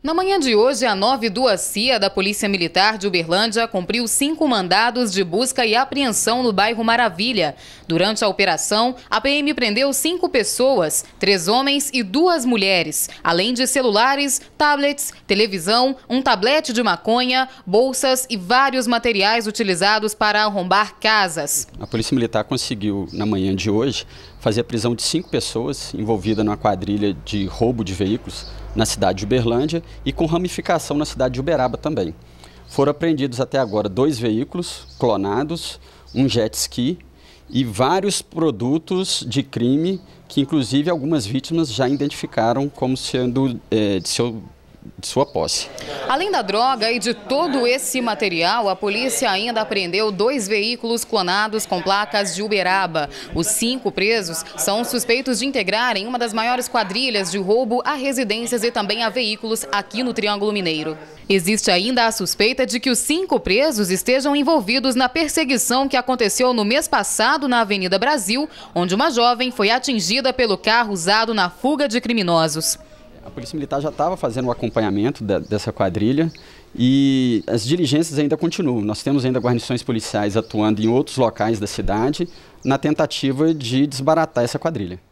Na manhã de hoje, a 9 do CIA da Polícia Militar de Uberlândia cumpriu cinco mandados de busca e apreensão no bairro Maravilha. Durante a operação, a PM prendeu cinco pessoas, três homens e duas mulheres, além de celulares, tablets, televisão, um tablete de maconha, bolsas e vários materiais utilizados para arrombar casas. A Polícia Militar conseguiu, na manhã de hoje, fazer a prisão de cinco pessoas envolvidas numa quadrilha de roubo de veículos na cidade de Uberlândia e com ramificação na cidade de Uberaba também. Foram apreendidos até agora dois veículos clonados, um jet ski e vários produtos de crime que, inclusive, algumas vítimas já identificaram como sendo é, de seu de sua posse. Além da droga e de todo esse material, a polícia ainda apreendeu dois veículos clonados com placas de Uberaba. Os cinco presos são suspeitos de integrarem uma das maiores quadrilhas de roubo a residências e também a veículos aqui no Triângulo Mineiro. Existe ainda a suspeita de que os cinco presos estejam envolvidos na perseguição que aconteceu no mês passado na Avenida Brasil, onde uma jovem foi atingida pelo carro usado na fuga de criminosos. A Polícia Militar já estava fazendo o acompanhamento da, dessa quadrilha e as diligências ainda continuam. Nós temos ainda guarnições policiais atuando em outros locais da cidade na tentativa de desbaratar essa quadrilha.